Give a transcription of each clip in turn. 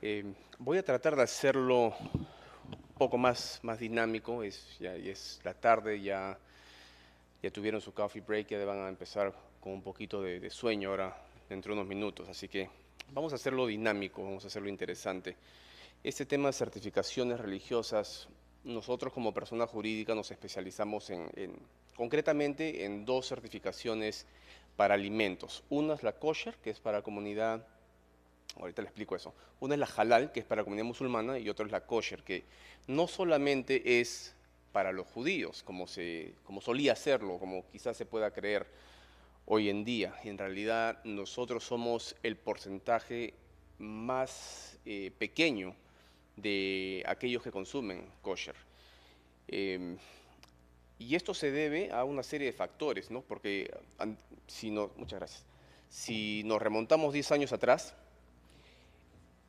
Eh, voy a tratar de hacerlo un poco más, más dinámico, es, es la tarde, ya, ya tuvieron su coffee break, ya van a empezar con un poquito de, sueño ahora dentro de unos minutos, así que vamos a hacerlo dinámico, vamos a hacerlo interesante. Este tema de certificaciones religiosas, nosotros como persona jurídica nos especializamos en, concretamente en dos certificaciones para alimentos. Una es la kosher, que es para comunidad Ahorita le explico eso. Una es la halal, que es para la comunidad musulmana, y otra es la kosher, que no solamente es para los judíos, como, se, como solía hacerlo, como quizás se pueda creer hoy en día. En realidad nosotros somos el porcentaje más eh, pequeño de aquellos que consumen kosher. Em, y esto se debe a una serie de factores, ¿no? Porque muchas gracias. Si nos remontamos 10 años atrás,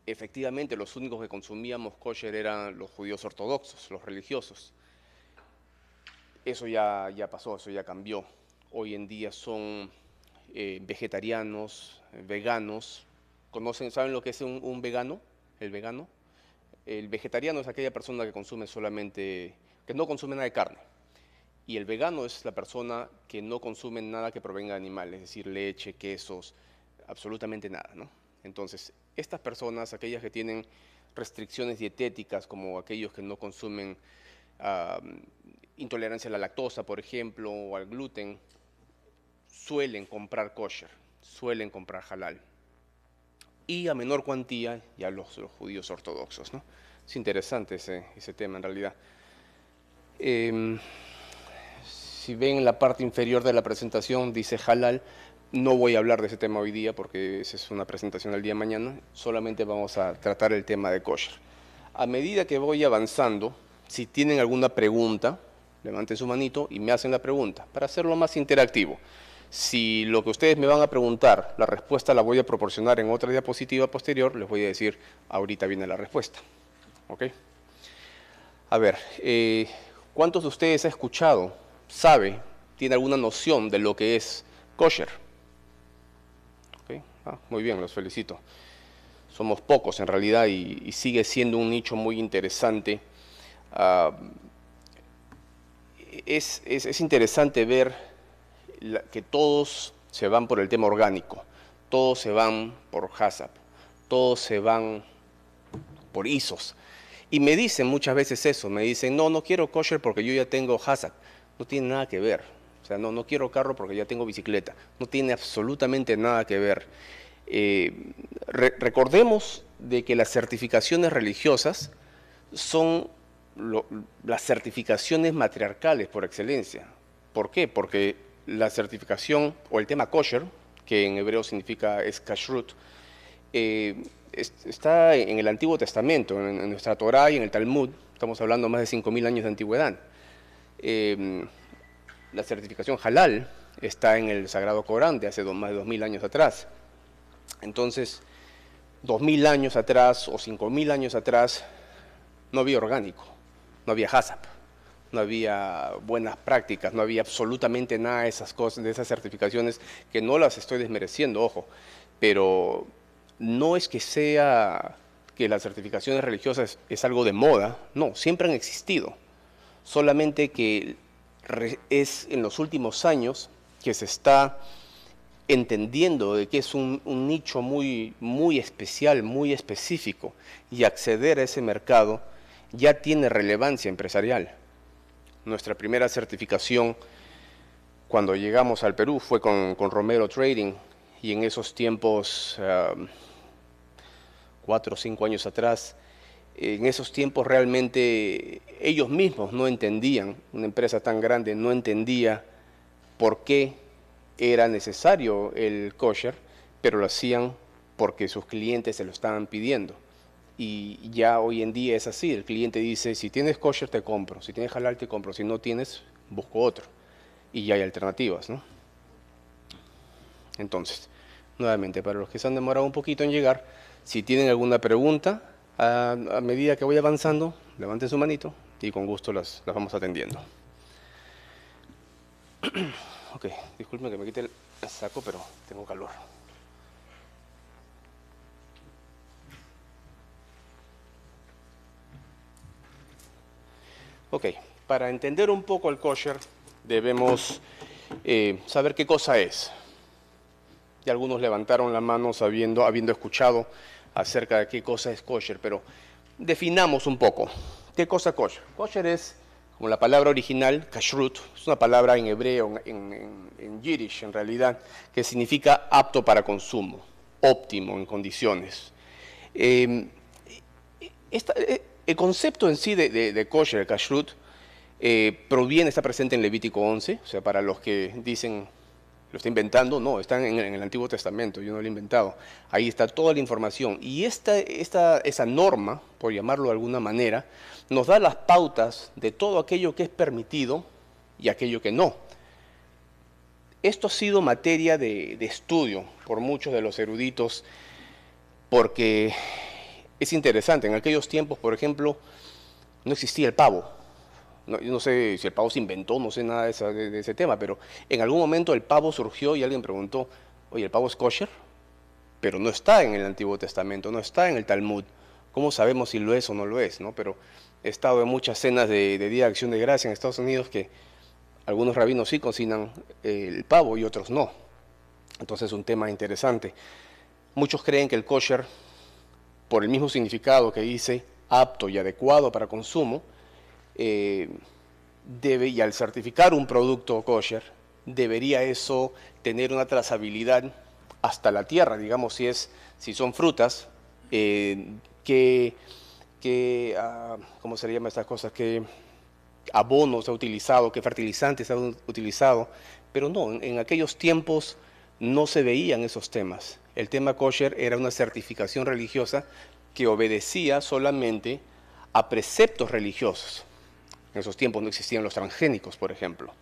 efectivamente los únicos que consumíamos kosher eran los judíos ortodoxos, los religiosos. Eso ya, ya pasó, eso ya cambió. Hoy en día son eh, vegetarianos, veganos. ¿Conocen, saben lo que es un, vegano? El vegano. El vegetariano es aquella persona que consume solamente, que no consume nada de carne. Y el vegano es la persona que no consume nada que provenga de animales, es decir, leche, quesos, absolutamente nada, ¿no? Entonces, estas personas, aquellas que tienen restricciones dietéticas, como aquellos que no consumen intolerancia a la lactosa, por ejemplo, o al gluten, suelen comprar kosher, suelen comprar halal. Y a menor cuantía, ya los, judíos ortodoxos. ¿no? Es interesante ese, tema en realidad. Em, si ven la parte inferior de la presentación, dice halal, no voy a hablar de ese tema hoy día porque esa es una presentación del día de mañana, solamente vamos a tratar el tema de kosher. A medida que voy avanzando, si tienen alguna pregunta, levanten su manito y me hacen la pregunta para hacerlo más interactivo. Si lo que ustedes me van a preguntar, la respuesta la voy a proporcionar en otra diapositiva posterior, les voy a decir, ahorita viene la respuesta. ¿Ok? A ver, eh, ¿cuántos de ustedes ha escuchado, sabe, tiene alguna noción de lo que es kosher? Ah, muy bien, los felicito. Somos pocos en realidad y, sigue siendo un nicho muy interesante. Ah, es, interesante ver que todos se van por el tema orgánico, todos se van por HACCP, todos se van por ISOs. Y me dicen muchas veces eso, me dicen, no, no quiero kosher porque yo ya tengo HACCP. No tiene nada que ver, sea, no, no quiero carro porque ya tengo bicicleta. No tiene absolutamente nada que ver. Eh, recordemos de que las certificaciones religiosas son las certificaciones matriarcales por excelencia. ¿Por qué? Porque la certificación o el tema kosher, que en hebreo significa es kashrut, eh, está en el Antiguo Testamento, en, nuestra Torah y en el Talmud. Estamos hablando más de 5.000 años de antigüedad. Eh, la certificación halal está en el Sagrado Corán de hace más de 2.000 años atrás. Entonces, 2.000 años atrás o 5.000 años atrás no había orgánico, no había HACCP, no había buenas prácticas, no había absolutamente nada de esas cosas, de esas certificaciones que no las estoy desmereciendo, ojo, pero no es que sea que las certificaciones religiosas es algo de moda, no, siempre han existido, solamente que es en los últimos años que se está entendiendo de que es un, nicho muy, muy especial, muy específico, y acceder a ese mercado ya tiene relevancia empresarial. Nuestra primera certificación cuando llegamos al Perú fue con, Romero Trading, y en esos tiempos, ah, cuatro o cinco años atrás, en esos tiempos realmente ellos mismos no entendían, una empresa tan grande no entendía por qué era necesario el kosher, pero lo hacían porque sus clientes se lo estaban pidiendo. Y ya hoy en día es así, el cliente dice, si tienes kosher te compro, si tienes halal te compro, si no tienes, busco otro. Y ya hay alternativas, ¿no? Entonces, nuevamente, para los que se han demorado un poquito en llegar, si tienen alguna pregunta, a, medida que voy avanzando, levanten su manito y con gusto las, vamos atendiendo. ok, disculpen que me quite el saco, pero tengo calor. Ok, para entender un poco el kosher debemos eh, saber qué cosa es. Y algunos levantaron la mano sabiendo, habiendo escuchado acerca de qué cosa es kosher, pero definamos un poco. ¿Qué cosa kosher? Kosher es, como la palabra original, kashrut, es una palabra en hebreo, en, en, en yiddish en realidad, que significa apto para consumo, óptimo en condiciones. Em, eh, el concepto en sí de, kosher, kashrut, eh, proviene, está presente en Levítico 11, o sea, para los que dicen ¿Lo está inventando? No, está en, el Antiguo Testamento, yo no lo he inventado. Ahí está toda la información. Y esta, esa norma, por llamarlo de alguna manera, nos da las pautas de todo aquello que es permitido y aquello que no. Esto ha sido materia de estudio por muchos de los eruditos, porque es interesante. En aquellos tiempos, por ejemplo, no existía el pavo no, no sé si el pavo se inventó, no sé nada de, ese tema, pero en algún momento el pavo surgió y alguien preguntó, oye, ¿el pavo es kosher? Pero no está en el Antiguo Testamento, no está en el Talmud. ¿Cómo sabemos si lo es o no lo es? ¿no? Pero he estado en muchas cenas de, de Día de Acción de Gracia en Estados Unidos que algunos rabinos sí cocinan eh, el pavo y otros no. Entonces es un tema interesante. Muchos creen que el kosher, por el mismo significado que dice apto y adecuado para consumo, eh, debe, y al certificar un producto kosher, debería eso tener una trazabilidad hasta la tierra, digamos, si, es, si son frutas, eh, que, que ah, se llama estas cosas? Que abonos ha utilizado, que fertilizantes se han utilizado, pero no, en aquellos tiempos no se veían esos temas. El tema kosher era una certificación religiosa que obedecía solamente a preceptos religiosos. En esos tiempos no existían los transgénicos, por ejemplo.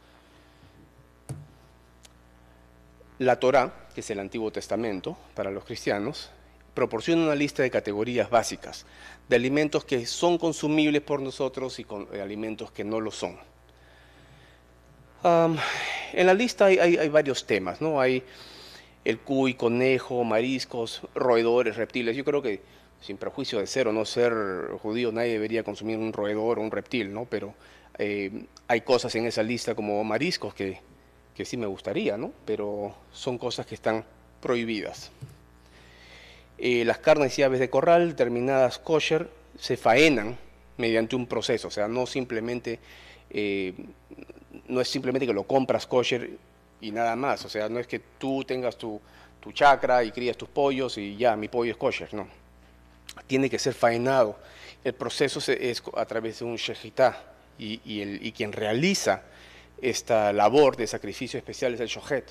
La Torá, que es el Antiguo Testamento para los cristianos, proporciona una lista de categorías básicas de alimentos que son consumibles por nosotros y con, eh, alimentos que no lo son. en la lista hay, hay, varios temas, ¿no? Hay el cuy, conejo, mariscos, roedores, reptiles. Yo creo que sin prejuicio de ser o no ser judío, nadie debería consumir un roedor o un reptil, ¿no? Pero eh, hay cosas en esa lista como mariscos que, sí me gustaría, ¿no? Pero son cosas que están prohibidas. Eh, las carnes y aves de corral, terminadas kosher, se faenan mediante un proceso, o sea, no simplemente, eh, no es simplemente que lo compras kosher y nada más, o sea, no es que tú tengas tu, tu chacra y crías tus pollos y ya, mi pollo es kosher, no tiene que ser faenado. El proceso es a través de un shejitá y, quien realiza esta labor de sacrificio especial es el shohet.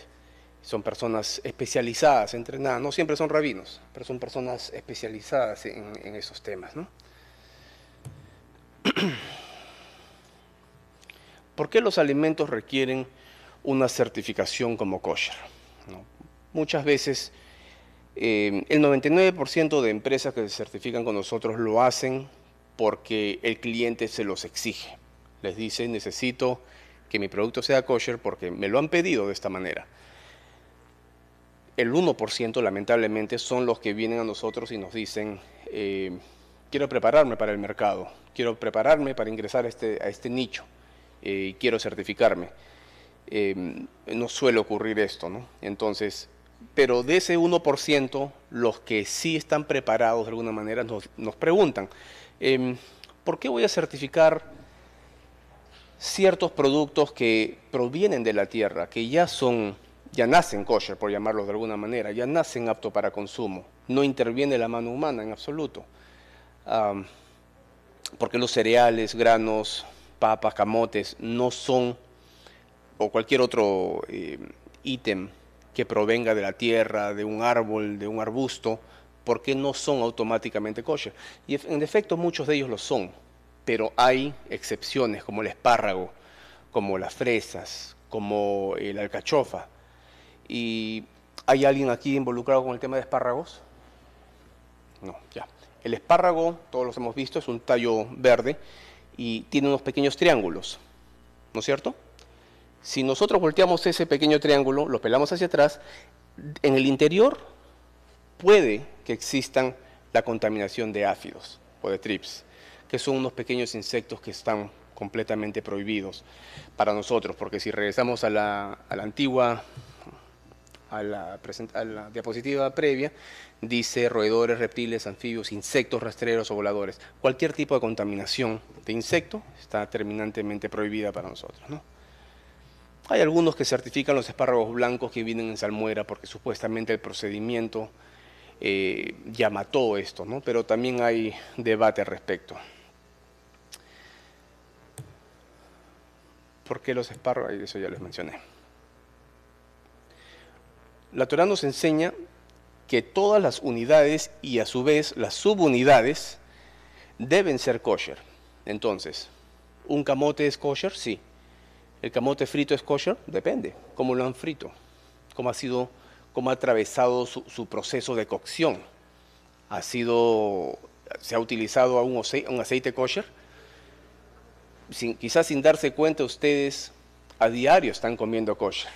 Son personas especializadas, entrenadas, no siempre son rabinos, pero son personas especializadas en, esos temas. ¿Por qué los alimentos requieren una certificación como kosher? Muchas veces eh, el 99% de empresas que se certifican con nosotros lo hacen porque el cliente se los exige. Les dice, necesito que mi producto sea kosher porque me lo han pedido de esta manera. El 1% lamentablemente son los que vienen a nosotros y nos dicen, eh, quiero prepararme para el mercado, quiero prepararme para ingresar a este, este nicho, eh, quiero certificarme. no suele ocurrir esto, ¿no? Entonces, pero de ese 1%, los que sí están preparados de alguna manera nos, preguntan, em, ¿por qué voy a certificar ciertos productos que provienen de la tierra, que ya son, ya nacen kosher, por llamarlos de alguna manera, ya nacen apto para consumo? No interviene la mano humana en absoluto. porque los cereales, granos, papas, camotes no son, o cualquier otro em, ítem, que provenga de la tierra, de un árbol, de un arbusto, porque no son automáticamente coches. Y en efecto muchos de ellos lo son, pero hay excepciones como el espárrago, como las fresas, como el alcachofa. ¿Y hay alguien aquí involucrado con el tema de espárragos? No, ya. El espárrago, todos los hemos visto, es un tallo verde y tiene unos pequeños triángulos, ¿no es cierto? Si nosotros volteamos ese pequeño triángulo, lo pelamos hacia atrás, en el interior puede que existan la contaminación de áfidos o de trips, que son unos pequeños insectos que están completamente prohibidos para nosotros, porque si regresamos a la, antigua, a la, a la diapositiva previa, dice roedores, reptiles, anfibios, insectos rastreros o voladores. Cualquier tipo de contaminación de insecto está terminantemente prohibida para nosotros. ¿no? Hay algunos que certifican los espárragos blancos que vienen en salmuera porque supuestamente el procedimiento eh, ya mató esto, ¿no? pero también hay debate al respecto. ¿Por qué los espárragos? Eso ya les mencioné. La Torah nos enseña que todas las unidades y a su vez las subunidades deben ser kosher. Entonces, ¿un camote es kosher? Sí. ¿El camote frito es kosher? Depende, cómo lo han frito, cómo ha sido, cómo ha atravesado su, proceso de cocción. ¿Ha sido, se ha utilizado un, aceite, un aceite kosher? Sin, quizás sin darse cuenta ustedes a diario están comiendo kosher.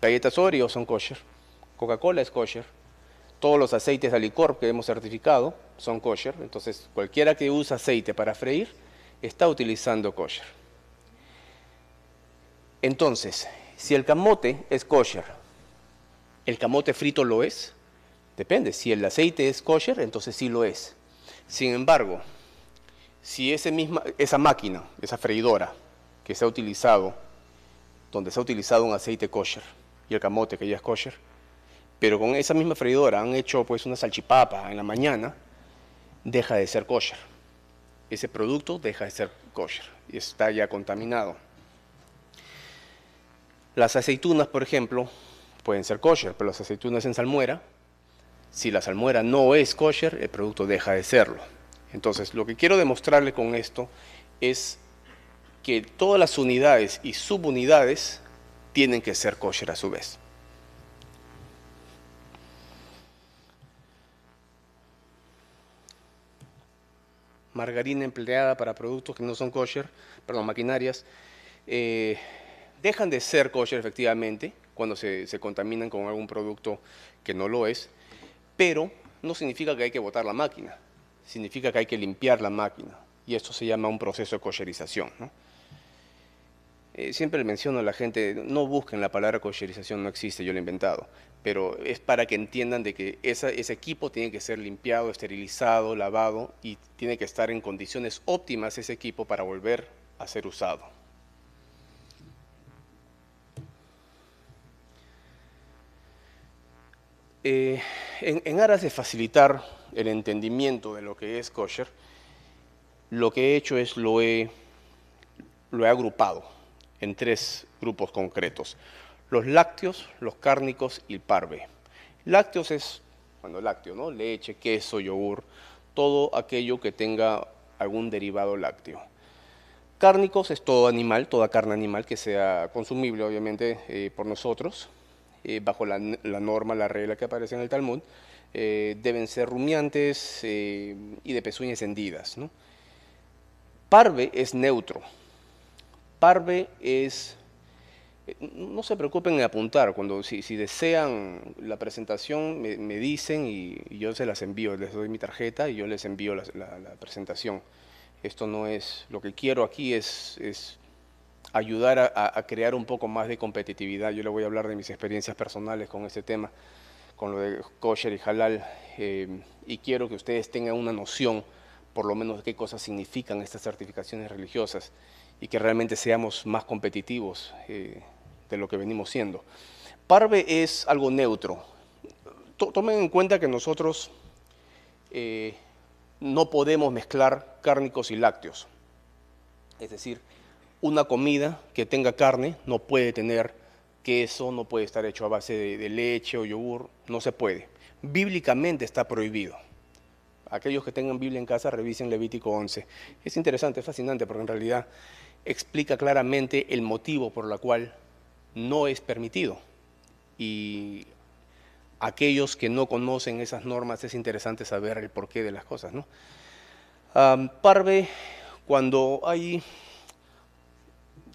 Galletas Oreo son kosher, Coca-Cola es kosher, todos los aceites de licor que hemos certificado son kosher, entonces cualquiera que usa aceite para freír está utilizando kosher. Entonces, si el camote es kosher, ¿el camote frito lo es? Depende, si el aceite es kosher, entonces sí lo es. Sin embargo, si misma, esa máquina, esa freidora que se ha utilizado, donde se ha utilizado un aceite kosher y el camote que ya es kosher, pero con esa misma freidora han hecho pues una salchipapa en la mañana, deja de ser kosher. Ese producto deja de ser kosher y está ya contaminado. Las aceitunas, por ejemplo, pueden ser kosher, pero las aceitunas en salmuera, si la salmuera no es kosher, el producto deja de serlo. Entonces, lo que quiero demostrarle con esto es que todas las unidades y subunidades tienen que ser kosher a su vez. Margarina empleada para productos que no son kosher, perdón, maquinarias. Eh, dejan de ser kosher efectivamente cuando se, contaminan con algún producto que no lo es, pero no significa que hay que botar la máquina, significa que hay que limpiar la máquina y esto se llama un proceso de kosherización. ¿no? Eh, siempre menciono a la gente, no busquen la palabra kosherización, no existe, yo lo he inventado, pero es para que entiendan de que ese equipo tiene que ser limpiado, esterilizado, lavado y tiene que estar en condiciones óptimas ese equipo para volver a ser usado. Eh, en, aras de facilitar el entendimiento de lo que es kosher, lo que he hecho es lo he, agrupado en tres grupos concretos. Los lácteos, los cárnicos y el parve. Lácteos es, bueno, lácteo, ¿no? Leche, queso, yogur, todo aquello que tenga algún derivado lácteo. Cárnicos es todo animal, toda carne animal que sea consumible, obviamente, eh, por nosotros. Eh, bajo la, norma, la regla que aparece en el Talmud, eh, deben ser rumiantes eh, y de pezuñas encendidas. ¿no? Parve es neutro. Parve es... No se preocupen en apuntar, cuando si, desean la presentación me, dicen y, yo se las envío, les doy mi tarjeta y yo les envío la, presentación. Esto no es, lo que quiero aquí es ayudar a, crear un poco más de competitividad. Yo le voy a hablar de mis experiencias personales con este tema, con lo de kosher y halal, eh, y quiero que ustedes tengan una noción, por lo menos, de qué cosas significan estas certificaciones religiosas y que realmente seamos más competitivos eh, de lo que venimos siendo. Parve es algo neutro. tomen en cuenta que nosotros eh, no podemos mezclar cárnicos y lácteos. Es decir, una comida que tenga carne no puede tener queso, no puede estar hecho a base de, leche o yogur, no se puede. Bíblicamente está prohibido. Aquellos que tengan Biblia en casa revisen Levítico 11. Es interesante, es fascinante, porque en realidad explica claramente el motivo por el cual no es permitido. Y aquellos que no conocen esas normas es interesante saber el porqué de las cosas. ¿no? Ah, parve, cuando hay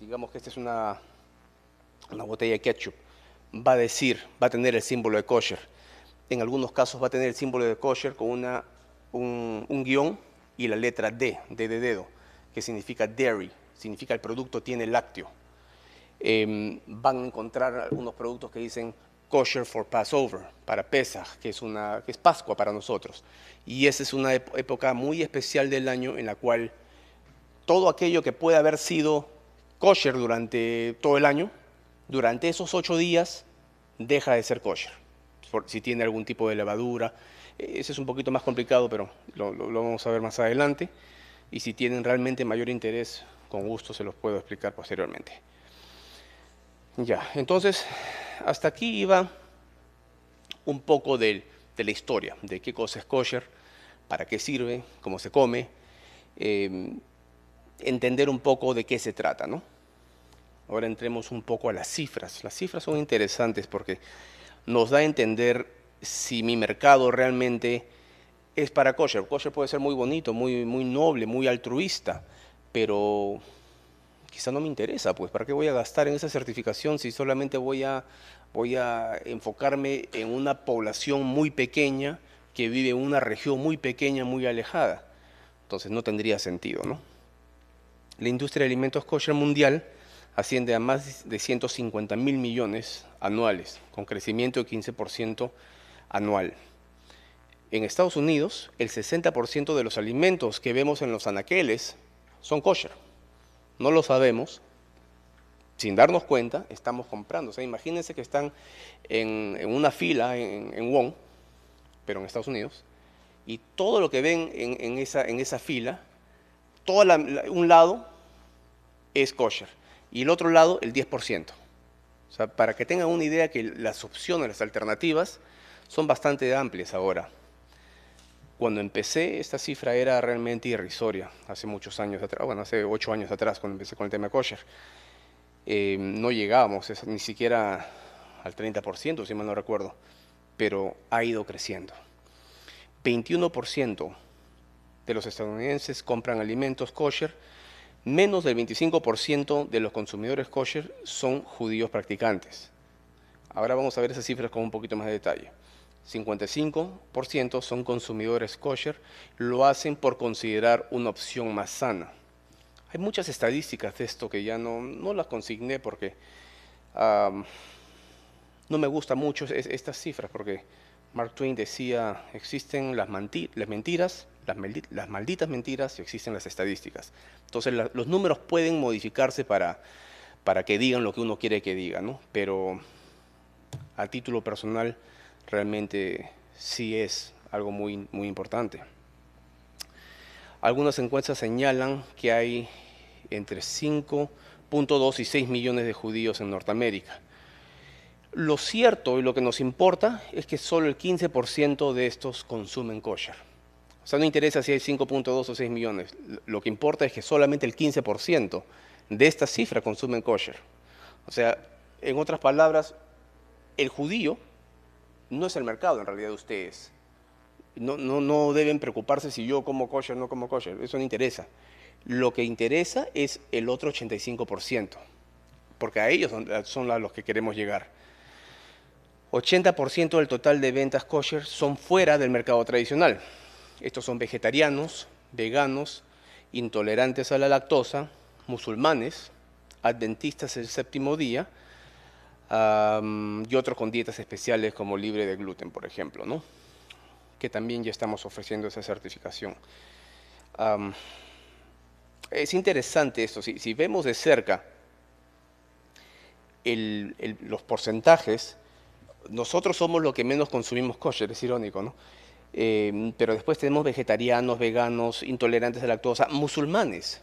digamos que esta es una, una botella de ketchup, va a decir, va a tener el símbolo de kosher. En algunos casos va a tener el símbolo de kosher con una, un, guión y la letra D, D de dedo, que significa dairy, significa el producto tiene lácteo. Em, van a encontrar algunos productos que dicen kosher for Passover, para Pesach, que es, una, que es Pascua para nosotros. Y esa es una época muy especial del año en la cual todo aquello que puede haber sido kosher durante todo el año, durante esos ocho días deja de ser kosher, si tiene algún tipo de levadura. Eh, ese es un poquito más complicado, pero lo, vamos a ver más adelante. Y si tienen realmente mayor interés, con gusto se los puedo explicar posteriormente. Ya, entonces, hasta aquí iba un poco de, la historia, de qué cosa es kosher, para qué sirve, cómo se come, em, entender un poco de qué se trata, ¿no? Ahora entremos un poco a las cifras. Las cifras son interesantes porque nos da a entender si mi mercado realmente es para kosher. Kosher puede ser muy bonito, muy, muy noble, muy altruista, pero quizá no me interesa, pues, ¿para qué voy a gastar en esa certificación si solamente voy a, voy a enfocarme en una población muy pequeña que vive en una región muy pequeña, muy alejada? Entonces no tendría sentido, ¿no? La industria de alimentos kosher mundial asciende a más de 150 mil millones anuales, con crecimiento de 15% anual. En Estados Unidos, el 60% de los alimentos que vemos en los anaqueles son kosher. No lo sabemos, sin darnos cuenta, estamos comprando. O sea, imagínense que están en, una fila en, en, Wong, pero en Estados Unidos, y todo lo que ven en, esa, fila, todo un lado es kosher y el otro lado el 10%. O sea, para que tengan una idea que las opciones, las alternativas, son bastante amplias ahora. Cuando empecé, esta cifra era realmente irrisoria, hace muchos años atrás, bueno, hace ocho años atrás, cuando empecé con el tema kosher. Eh, no llegábamos ni siquiera al 30%, si mal no recuerdo, pero ha ido creciendo. 21% de los estadounidenses compran alimentos kosher menos del 25% de los consumidores kosher son judíos practicantes. Ahora vamos a ver esas cifras con un poquito más de detalle. 55% son consumidores kosher, lo hacen por considerar una opción más sana. Hay muchas estadísticas de esto que ya no, las consigné porque no me gustan mucho estas cifras, porque Mark Twain decía, existen las mentiras las, malditas mentiras si existen las estadísticas. Entonces los números pueden modificarse para, para que digan lo que uno quiere que diga, ¿no? Pero a título personal realmente sí es algo muy, muy importante. Algunas encuestas señalan que hay entre 5.2 y 6 millones de judíos en Norteamérica. Lo cierto y lo que nos importa es que solo el 15% de estos consumen kosher. O sea, no interesa si hay 5.2 o 6 millones. Lo que importa es que solamente el 15% de esta cifra consumen kosher. O sea, en otras palabras, el judío no es el mercado en realidad de ustedes. No, no, no deben preocuparse si yo como kosher o no como kosher. Eso no interesa. Lo que interesa es el otro 85%, porque a ellos son, los que queremos llegar. 80% del total de ventas kosher son fuera del mercado tradicional. Estos son vegetarianos, veganos, intolerantes a la lactosa, musulmanes, adventistas el séptimo día y otros con dietas especiales como libre de gluten, por ejemplo, ¿no? que también ya estamos ofreciendo esa certificación. es interesante esto, si, vemos de cerca los porcentajes, nosotros somos los que menos consumimos kosher, es irónico, ¿no? Em, pero después tenemos vegetarianos, veganos, intolerantes a la lactosa, musulmanes.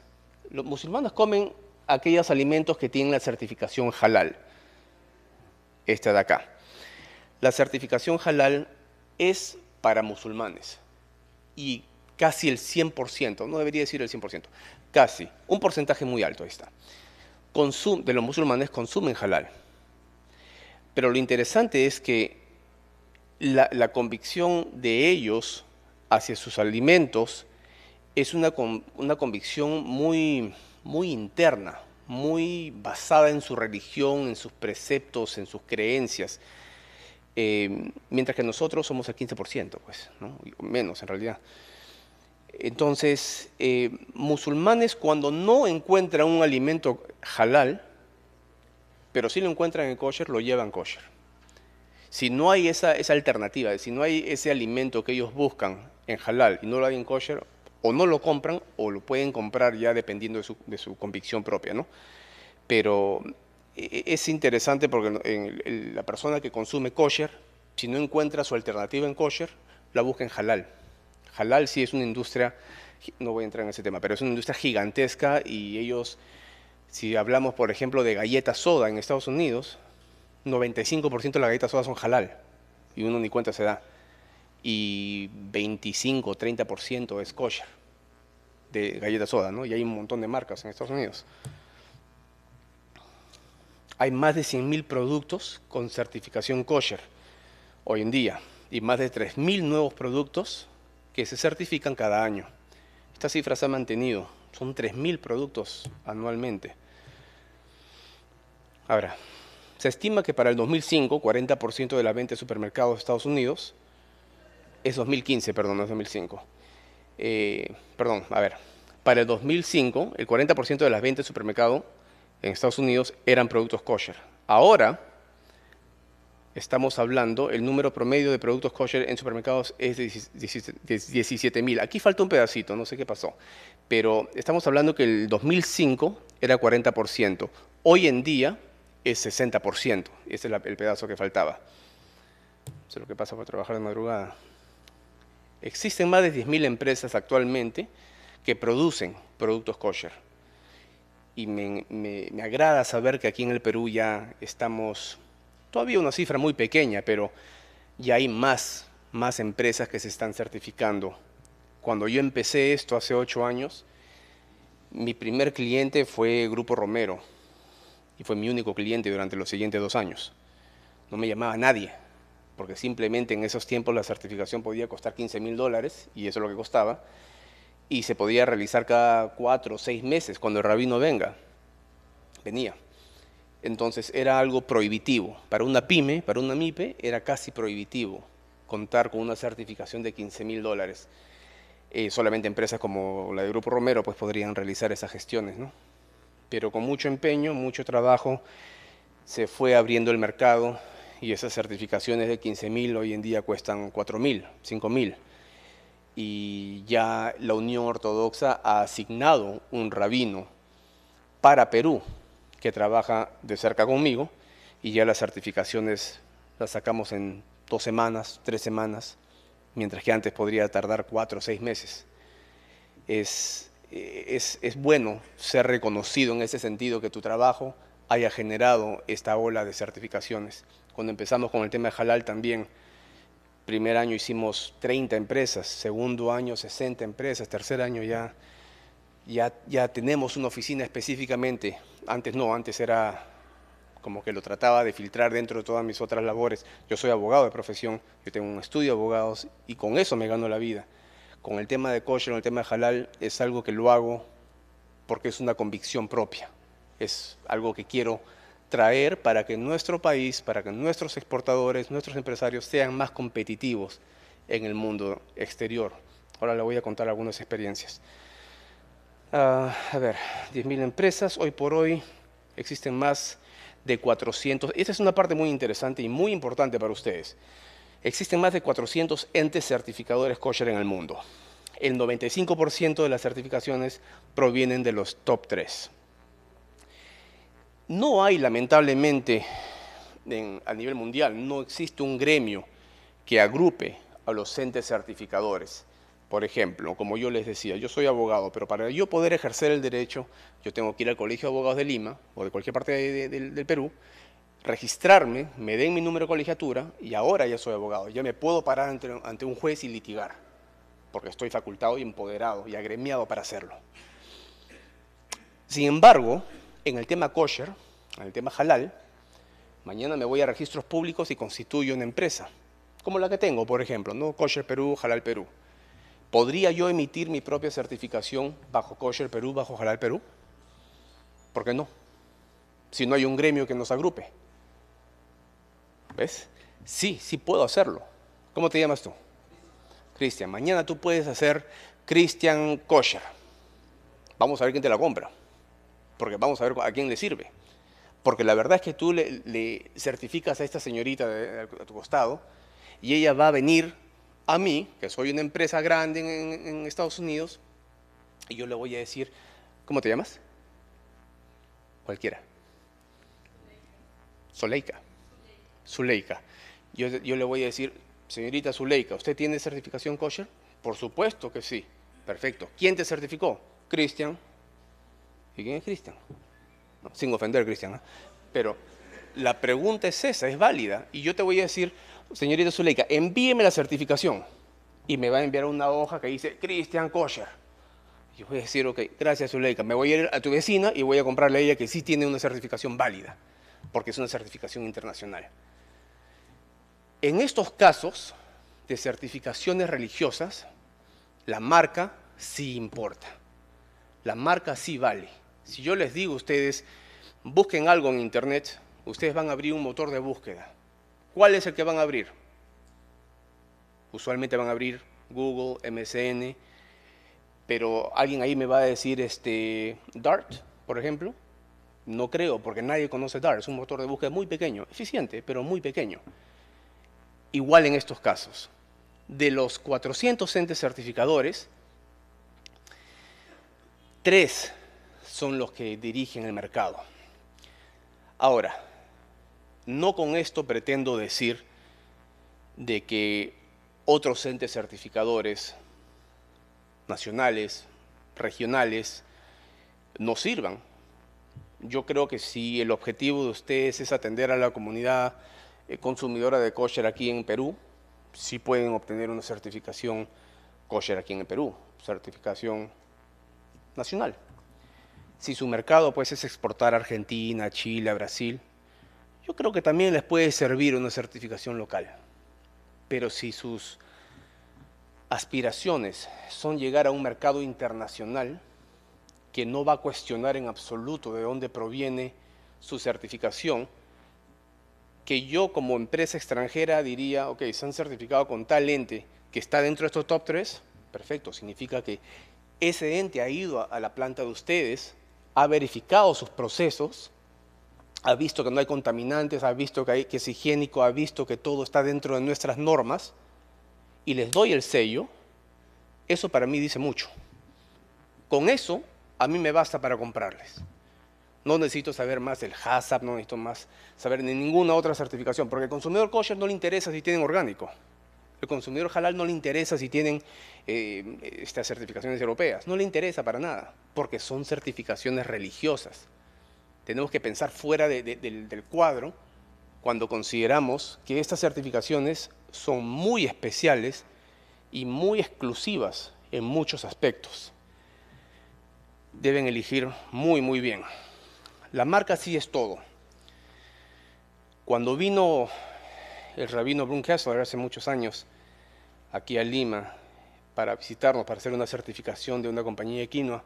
Los musulmanes comen aquellos alimentos que tienen la certificación halal. Esta de acá. La certificación halal es para musulmanes y casi el 100%, no debería decir el 100%, casi, un porcentaje muy alto está, de los musulmanes consumen halal. Pero lo interesante es que la, convicción de ellos hacia sus alimentos es una, convicción muy, muy interna, muy basada en su religión, en sus preceptos, en sus creencias. Eh, mientras que nosotros somos el 15%, pues, menos en realidad. Entonces, eh, musulmanes cuando no encuentran un alimento halal, pero sí lo encuentran en kosher, lo llevan kosher. Si no hay esa, esa alternativa, si no hay ese alimento que ellos buscan en halal y no lo hay en kosher, o no lo compran o lo pueden comprar ya dependiendo de su, convicción propia, ¿no? Pero e, e, es interesante porque la persona que consume kosher, si no encuentra su alternativa en kosher, la busca en halal. Halal sí es una industria, no voy a entrar en ese tema, pero es una industria gigantesca y ellos, si hablamos por ejemplo de galletas soda en Estados Unidos, 95% de las galletas soda son halal y uno ni cuenta se da. Y 25, 30% es kosher de galletas soda, ¿no? Y hay un montón de marcas en Estados Unidos. Hay más de 100.000 productos con certificación kosher hoy en día y más de 3.000 nuevos productos que se certifican cada año. Esta cifra se ha mantenido. Son 3.000 productos anualmente. Ahora, se estima que para el 2005, 40% de la venta de supermercados de Estados Unidos es 2015, perdón, no es 2005. Eh, perdón, a ver. Para el 2005, el 40% de las ventas de supermercado en Estados Unidos eran productos kosher. Ahora estamos hablando, el número promedio de productos kosher en supermercados es de 17 Aquí falta un pedacito, no sé qué pasó. Pero estamos hablando que el 2005 era 40%. Hoy en día es 60%. Ese es el pedazo que faltaba. Eso es lo que pasa por trabajar de madrugada. Existen más de 10.000 empresas actualmente que producen productos kosher. Y me, me, agrada saber que aquí en el Perú ya estamos, todavía una cifra muy pequeña, pero ya hay más, más empresas que se están certificando. Cuando yo empecé esto hace ocho años, mi primer cliente fue Grupo Romero, y fue mi único cliente durante los siguientes dos años. No me llamaba nadie, porque simplemente en esos tiempos la certificación podía costar 15 mil dólares, y eso es lo que costaba, y se podía realizar cada cuatro o seis meses cuando el rabino venga. Venía. Entonces era algo prohibitivo. Para una pyme, para una MIPE, era casi prohibitivo contar con una certificación de 15 mil dólares. Eh, solamente empresas como la de Grupo Romero pues, podrían realizar esas gestiones, ¿no? pero con mucho empeño, mucho trabajo, se fue abriendo el mercado y esas certificaciones de 15.000 hoy en día cuestan 4.000, 5.000. Y ya la Unión Ortodoxa ha asignado un rabino para Perú que trabaja de cerca conmigo y ya las certificaciones las sacamos en dos semanas, tres semanas, mientras que antes podría tardar cuatro o seis meses. Es eh, es, bueno ser reconocido en ese sentido que tu trabajo haya generado esta ola de certificaciones. Cuando empezamos con el tema de Halal también, primer año hicimos 30 empresas, segundo año 60 empresas, tercer año ya, ya, ya tenemos una oficina específicamente. Antes no, antes era como que lo trataba de filtrar dentro de todas mis otras labores. Yo soy abogado de profesión, yo tengo un estudio de abogados y con eso me gano la vida con el tema de kosher, con el tema de halal, es algo que lo hago porque es una convicción propia. Es algo que quiero traer para que nuestro país, para que nuestros exportadores, nuestros empresarios sean más competitivos en el mundo exterior. Ahora le voy a contar algunas experiencias. Ah, a ver, 10.000 empresas, hoy por hoy existen más de 400. Esta es una parte muy interesante y muy importante para ustedes. Existen más de 400 entes certificadores kosher en el mundo. El 95% de las certificaciones provienen de los top 3. No hay, lamentablemente, a nivel mundial, no existe un gremio que agrupe a los entes certificadores. Por ejemplo, como yo les decía, yo soy abogado, pero para yo poder ejercer el derecho, yo tengo que ir al Colegio de Abogados de Lima o de cualquier parte del Perú, registrarme, me den mi número de colegiatura y ahora ya soy abogado. Ya me puedo parar ante, un juez y litigar, porque estoy facultado y empoderado y agremiado para hacerlo. Sin embargo, en el tema kosher, en el tema halal, mañana me voy a registros públicos y constituyo una empresa, como la que tengo, por ejemplo, ¿no? Kosher Perú, Halal Perú. ¿Podría yo emitir mi propia certificación bajo Kosher Perú, bajo Halal Perú? ¿Por qué no? Si no hay un gremio que nos agrupe. ¿Ves? Sí, sí puedo hacerlo. ¿Cómo te llamas tú? Cristian. Mañana tú puedes hacer Cristian Kosher. Vamos a ver quién te la compra. Porque vamos a ver a quién le sirve. Porque la verdad es que tú le, certificas a esta señorita de, a tu costado y ella va a venir a mí, que soy una empresa grande en, en, Estados Unidos, y yo le voy a decir, ¿cómo te llamas? Cualquiera. Soleika. Zuleika. Yo, le voy a decir, señorita Zuleika, ¿usted tiene certificación kosher? Por supuesto que sí. Perfecto. ¿Quién te certificó? Cristian. ¿Y quién es Cristian? sin ofender, Cristian. Pero la pregunta es esa, es válida. Y yo te voy a decir, señorita Zuleika, envíeme la certificación. Y me va a enviar una hoja que dice Cristian Kosher. Yo voy a decir, ok, gracias Zuleika, me voy a ir a tu vecina y voy a comprarle a ella que sí tiene una certificación válida, porque es una certificación internacional. En estos casos de certificaciones religiosas, la marca sí importa. La marca sí vale. Si yo les digo a ustedes, busquen algo en Internet, ustedes van a abrir un motor de búsqueda. ¿Cuál es el que van a abrir? Usualmente van a abrir Google, MSN, pero alguien ahí me va a decir este, Dart, por ejemplo. No creo, porque nadie conoce Dart. Es un motor de búsqueda muy pequeño, eficiente, pero muy pequeño igual en estos casos. De los 400 entes certificadores, tres son los que dirigen el mercado. Ahora, no con esto pretendo decir de que otros entes certificadores nacionales, regionales, no sirvan. Yo creo que si el objetivo de ustedes es atender a la comunidad eh, consumidora de kosher aquí en Perú, sí pueden obtener una certificación kosher aquí en Perú, certificación nacional. Si su mercado pues, es exportar a Argentina, Chile, Brasil, yo creo que también les puede servir una certificación local. Pero si sus aspiraciones son llegar a un mercado internacional que no va a cuestionar en absoluto de dónde proviene su certificación, que yo como empresa extranjera diría, ok, se han certificado con tal ente que está dentro de estos top 3, perfecto, significa que ese ente ha ido a, a la planta de ustedes, ha verificado sus procesos, ha visto que no hay contaminantes, ha visto que, hay, que es higiénico, ha visto que todo está dentro de nuestras normas y les doy el sello, eso para mí dice mucho. Con eso a mí me basta para comprarles. No necesito saber más del HACCP, no necesito más saber de ninguna otra certificación, porque el consumidor kosher no le interesa si tienen orgánico. El consumidor halal no le interesa si tienen eh, estas certificaciones europeas, no le interesa para nada, porque son certificaciones religiosas. Tenemos que pensar fuera del, del cuadro cuando consideramos que estas certificaciones son muy especiales y muy exclusivas en muchos aspectos. Deben elegir muy, muy bien. La marca sí es todo. Cuando vino el rabino Brunkhessler hace muchos años aquí a Lima para visitarnos, para hacer una certificación de una compañía de quinoa,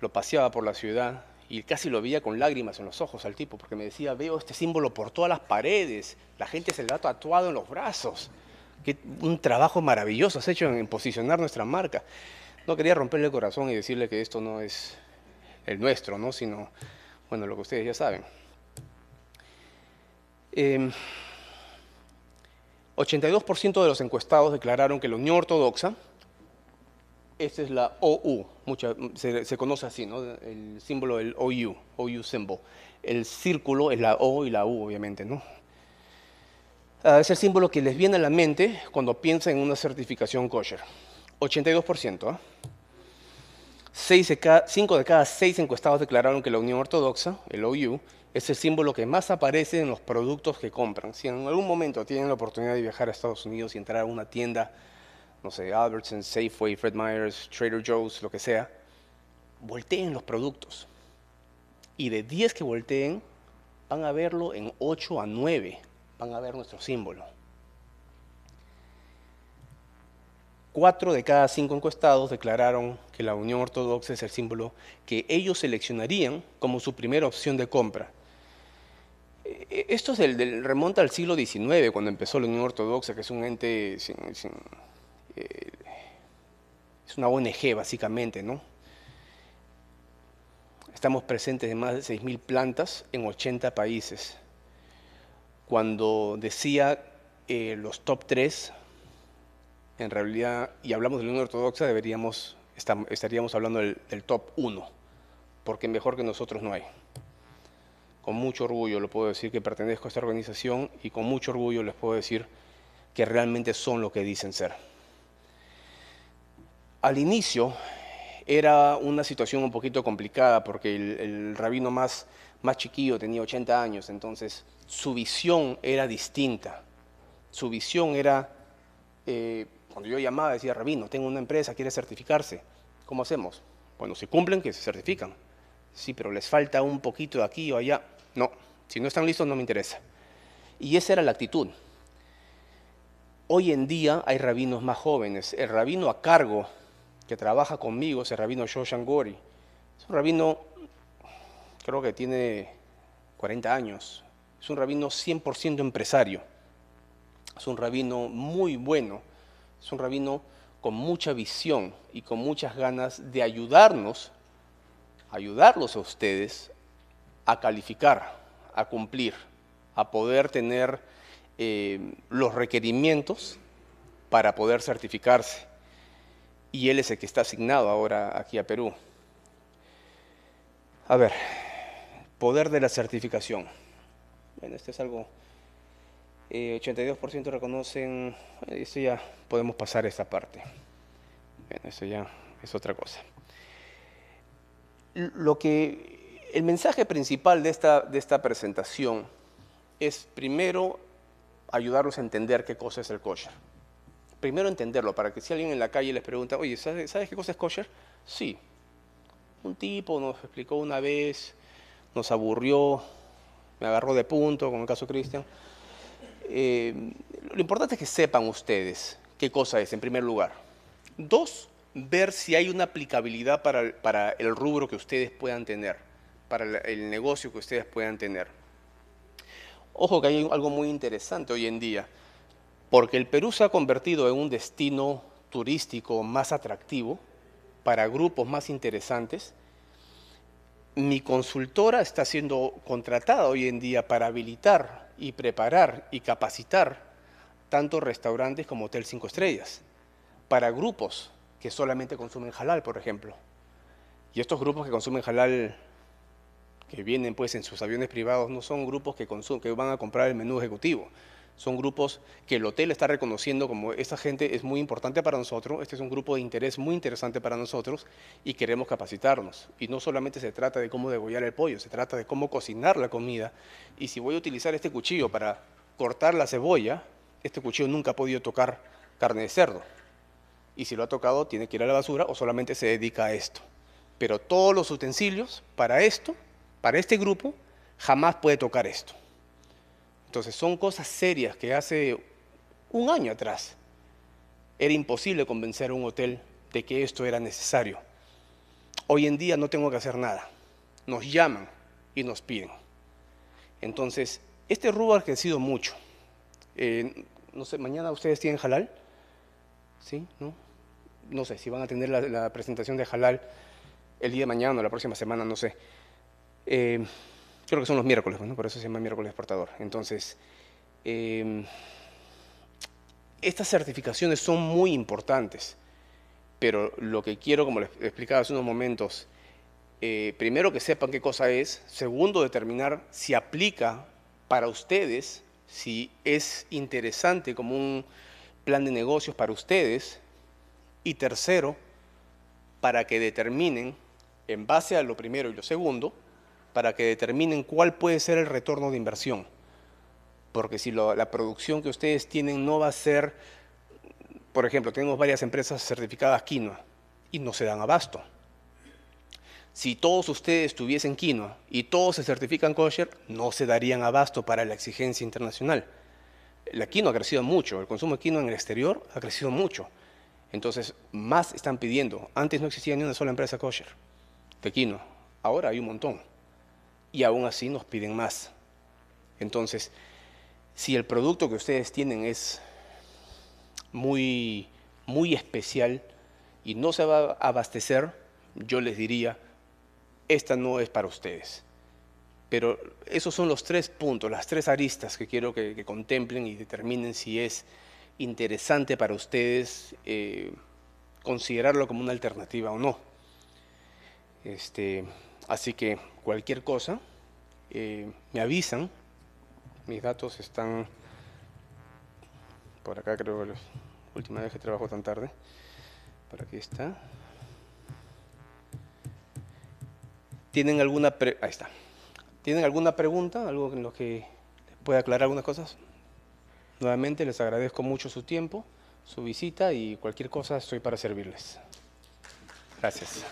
lo paseaba por la ciudad y casi lo veía con lágrimas en los ojos al tipo, porque me decía, veo este símbolo por todas las paredes, la gente se le ha tatuado en los brazos. Qué, un trabajo maravilloso has hecho en, en posicionar nuestra marca. No quería romperle el corazón y decirle que esto no es el nuestro, ¿no? sino bueno, lo que ustedes ya saben. 82% em, de los encuestados declararon que la Unión Ortodoxa, esta es la OU, se, conoce así, ¿no? El símbolo del OU, OU symbol. El círculo es la O y la U, obviamente, ¿no? Ah, es el símbolo que les viene a la mente cuando piensan en una certificación kosher. 82%. ¿eh? Seis de cada, cinco de cada seis encuestados declararon que la Unión Ortodoxa, el OU, es el símbolo que más aparece en los productos que compran. Si en algún momento tienen la oportunidad de viajar a Estados Unidos y entrar a una tienda, no sé, Albertson, Safeway, Fred Myers, Trader Joe's, lo que sea, volteen los productos. Y de 10 que volteen, van a verlo en 8 a 9, van a ver nuestro símbolo. Cuatro de cada cinco encuestados declararon que la Unión Ortodoxa es el símbolo que ellos seleccionarían como su primera opción de compra. E, e, esto es remonta al siglo XIX, cuando empezó la Unión Ortodoxa, que es un ente, sin, eh, es una ONG básicamente, ¿no? Estamos presentes en más de 6.000 plantas en 80 países. Cuando decía eh, los top 3, en realidad, y hablamos de la Unión Ortodoxa, deberíamos, estaríamos hablando del, top 1, porque mejor que nosotros no hay. Con mucho orgullo lo puedo decir que pertenezco a esta organización y con mucho orgullo les puedo decir que realmente son lo que dicen ser. Al inicio era una situación un poquito complicada porque el, rabino más, más chiquillo tenía 80 años, entonces su visión era distinta. Su visión era eh, cuando yo llamaba decía, Rabino, tengo una empresa, quiere certificarse. ¿Cómo hacemos? Bueno, si cumplen, que se certifican. Sí, pero les falta un poquito de aquí o allá. No, si no están listos no me interesa. Y esa era la actitud. Hoy en día hay rabinos más jóvenes. El rabino a cargo que trabaja conmigo es el rabino Shoshan Gori. Es un rabino, creo que tiene 40 años. Es un rabino 100% empresario. Es un rabino muy bueno es un rabino con mucha visión y con muchas ganas de ayudarnos, ayudarlos a ustedes a calificar, a cumplir, a poder tener eh, los requerimientos para poder certificarse. Y él es el que está asignado ahora aquí a Perú. A ver, poder de la certificación. Bueno, este es algo 82% eh, reconocen, eh, eso ya podemos pasar esta parte. Bueno, eso ya es otra cosa. Lo que, el mensaje principal de esta, de esta presentación es primero ayudarlos a entender qué cosa es el kosher. Primero entenderlo, para que si alguien en la calle les pregunta, oye, ¿sabes, qué cosa es kosher? Sí. Un tipo nos explicó una vez, nos aburrió, me agarró de punto, como el caso Cristian. Eh, lo importante es que sepan ustedes qué cosa es, en primer lugar. Dos, ver si hay una aplicabilidad para, el rubro que ustedes puedan tener, para el negocio que ustedes puedan tener. Ojo que hay algo muy interesante hoy en día, porque el Perú se ha convertido en un destino turístico más atractivo para grupos más interesantes mi consultora está siendo contratada hoy en día para habilitar y preparar y capacitar tanto restaurantes como hotel 5 estrellas para grupos que solamente consumen halal, por ejemplo. Y estos grupos que consumen halal que vienen pues en sus aviones privados no son grupos que, que van a comprar el menú ejecutivo, son grupos que el hotel está reconociendo como esta gente es muy importante para nosotros, este es un grupo de interés muy interesante para nosotros y queremos capacitarnos. Y no solamente se trata de cómo degollar el pollo, se trata de cómo cocinar la comida. Y si voy a utilizar este cuchillo para cortar la cebolla, este cuchillo nunca ha podido tocar carne de cerdo. Y si lo ha tocado, tiene que ir a la basura o solamente se dedica a esto. Pero todos los utensilios para esto, para este grupo, jamás puede tocar esto. Entonces son cosas serias que hace un año atrás era imposible convencer a un hotel de que esto era necesario. Hoy en día no tengo que hacer nada. Nos llaman y nos piden. Entonces, este rubro ha crecido mucho. Eh, no sé, mañana ustedes tienen halal. ¿Sí? ¿No? sé, si van a tener la, presentación de halal el día de mañana o la próxima semana, no sé. Eh, creo que son los miércoles, por eso se llama miércoles exportador. Entonces, em, estas certificaciones son muy importantes, pero lo que quiero, como les explicaba hace unos momentos, eh, primero que sepan qué cosa es, segundo determinar si aplica para ustedes, si es interesante como un plan de negocios para ustedes, y tercero, para que determinen, en base a lo primero y lo segundo, para que determinen cuál puede ser el retorno de inversión. Porque si la producción que ustedes tienen no va a ser, por ejemplo, tenemos varias empresas certificadas quinoa y no se dan abasto. Si todos ustedes tuviesen quinoa y todos se certifican kosher, no se darían abasto para la exigencia internacional. La quinoa ha crecido mucho, el consumo de quinoa en el exterior ha crecido mucho. Entonces, más están pidiendo. Antes no existía ni una sola empresa kosher de quinoa. Ahora hay un montón y aún así nos piden más. Entonces, si el producto que ustedes tienen es muy, muy especial y no se va a abastecer, yo les diría, esta no es para ustedes. Pero esos son los tres puntos, las tres aristas que quiero que, contemplen y determinen si es interesante para ustedes eh, considerarlo como una alternativa o no. Este, Así que cualquier cosa, eh, me avisan. Mis datos están por acá, creo que la última vez que trabajo tan tarde. Por aquí está. ¿Tienen alguna, está. ¿Tienen alguna pregunta? ¿Algo en lo que pueda aclarar algunas cosas? Nuevamente les agradezco mucho su tiempo, su visita y cualquier cosa estoy para servirles. Gracias.